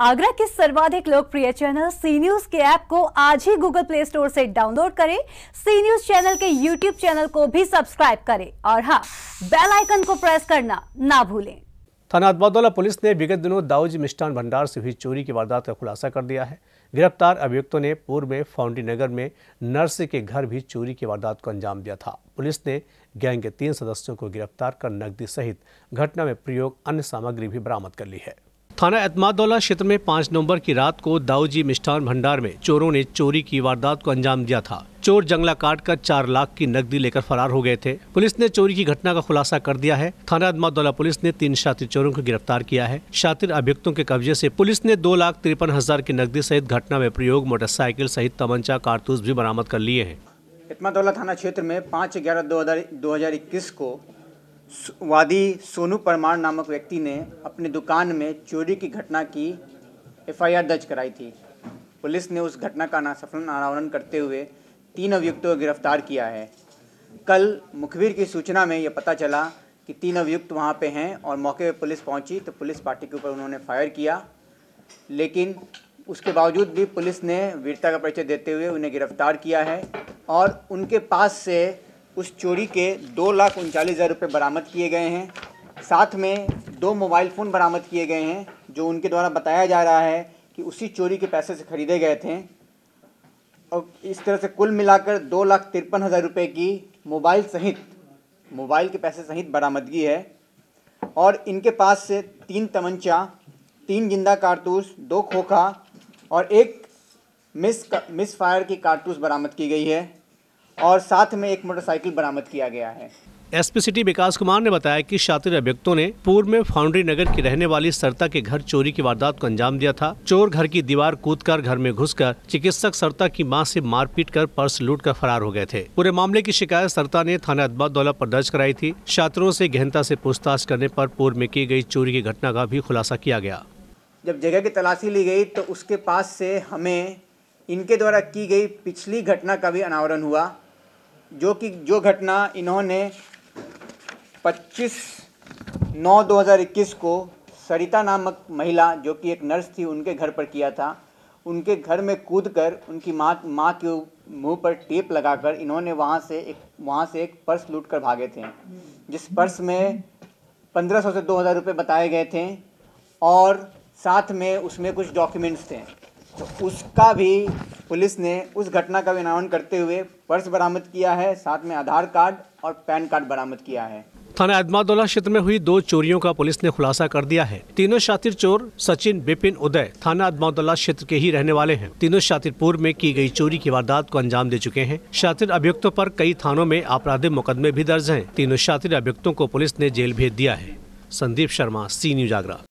आगरा के सर्वाधिक लोकप्रिय चैनल सी न्यूज के ऐप को आज ही गूगल प्ले स्टोर से डाउनलोड करें सी न्यूज चैनल के यूट्यूब चैनल को भी सब्सक्राइब करें और हाँ बेल आइकन को प्रेस करना ना भूलें थाना अदबादौला पुलिस ने विगत दिनों दाऊजी मिष्ठान भंडार से हुई चोरी की वारदात का खुलासा कर दिया है गिरफ्तार अभियुक्तों ने पूर्व में फाउंडी नगर में नर्स के घर भी चोरी की वारदात को अंजाम दिया था पुलिस ने गैंग के तीन सदस्यों को गिरफ्तार कर नकदी सहित घटना में प्रयोग अन्य सामग्री भी बरामद कर ली है थाना एतमादौला क्षेत्र में पाँच नवंबर की रात को दाऊजी मिष्ठान भंडार में चोरों ने चोरी की वारदात को अंजाम दिया था चोर जंगला काट कर चार लाख की नकदी लेकर फरार हो गए थे पुलिस ने चोरी की घटना का खुलासा कर दिया है थाना अदमादौला पुलिस ने तीन शातिर चोरों को गिरफ्तार किया है शातिर अभियुक्तों के कब्जे से पुलिस ने दो लाख तिरपन हजार की नकदी सहित घटना में प्रयोग मोटरसाइकिल सहित तमंचा कारतूस भी बरामद कर लिए हैं इतमादौला थाना क्षेत्र में पाँच ग्यारह दो हजार इक्कीस को वादी सोनू परमार नामक व्यक्ति ने अपनी दुकान में चोरी की घटना की एफआईआर दर्ज कराई थी पुलिस ने उस घटना का सफल अनावरण करते हुए तीन अभियुक्तों को गिरफ्तार किया है कल मुखबिर की सूचना में यह पता चला कि तीन अभियुक्त वहाँ पे हैं और मौके पर पुलिस पहुँची तो पुलिस पार्टी के ऊपर उन्होंने फायर किया लेकिन उसके बावजूद भी पुलिस ने वीरता का परिचय देते हुए उन्हें गिरफ्तार किया है और उनके पास से उस चोरी के दो लाख उनचालीस हज़ार रुपये बरामद किए गए हैं साथ में दो मोबाइल फ़ोन बरामद किए गए हैं जो उनके द्वारा बताया जा रहा है कि उसी चोरी के पैसे से खरीदे गए थे और इस तरह से कुल मिलाकर दो लाख तिरपन हज़ार रुपये की मोबाइल सहित मोबाइल के पैसे सहित बरामदगी है और इनके पास से तीन तमंचा तीन जिंदा कारतूस दो खोखा और एक मिस मिस फायर की कारतूस बरामद की गई है और साथ में एक मोटरसाइकिल बरामद किया गया है एसपी सिटी विकास कुमार ने बताया कि शातिर अभियुक्तों ने पूर्व में फाउंड्री नगर की रहने वाली सरता के घर चोरी की वारदात को अंजाम दिया था चोर घर की दीवार कूदकर घर में घुसकर चिकित्सक सरता की मां से मारपीट कर पर्स लूट कर फरार हो गए थे पूरे मामले की शिकायत सरता ने थाना अदबा दौला पर दर्ज कराई थी छात्रों ऐसी गहनता ऐसी पूछताछ करने आरोप पूर्व में की गयी चोरी की घटना का भी खुलासा किया गया जब जगह की तलाशी ली गयी तो उसके पास ऐसी हमें इनके द्वारा की गई पिछली घटना का भी अनावरण हुआ जो कि जो घटना इन्होंने 25 नौ 2021 को सरिता नामक महिला जो कि एक नर्स थी उनके घर पर किया था उनके घर में कूदकर उनकी माँ माँ के मुंह पर टेप लगाकर इन्होंने वहाँ से एक वहाँ से एक पर्स लूट कर भागे थे जिस पर्स में 1500 से 2000 रुपए बताए गए थे और साथ में उसमें कुछ डॉक्यूमेंट्स थे तो उसका भी पुलिस ने उस घटना का विनावन करते हुए पर्स बरामद किया है साथ में आधार कार्ड और पैन कार्ड बरामद किया है थाना अदमादोला क्षेत्र में हुई दो चोरियों का पुलिस ने खुलासा कर दिया है तीनों शातिर चोर सचिन बिपिन उदय थाना अदमादोला क्षेत्र के ही रहने वाले हैं तीनों शातिरपुर में की गई चोरी की वारदात को अंजाम दे चुके हैं शातिर अभियुक्तों पर कई थानों में आपराधिक मुकदमे भी दर्ज हैं तीनों शातिर अभियुक्तों को पुलिस ने जेल भेज दिया है संदीप शर्मा सी न्यूज आगरा